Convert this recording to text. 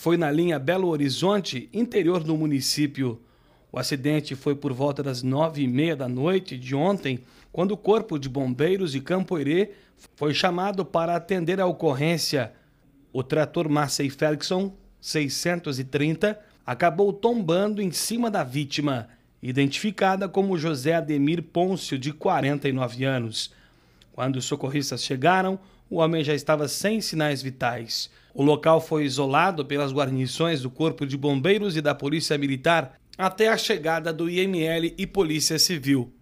foi na linha Belo Horizonte, interior do município. O acidente foi por volta das nove e meia da noite de ontem, quando o Corpo de Bombeiros de Campoirê foi chamado para atender a ocorrência. O trator Massey Ferguson 630 acabou tombando em cima da vítima, identificada como José Ademir Pôncio, de 49 anos. Quando os socorristas chegaram, o homem já estava sem sinais vitais. O local foi isolado pelas guarnições do Corpo de Bombeiros e da Polícia Militar até a chegada do IML e Polícia Civil.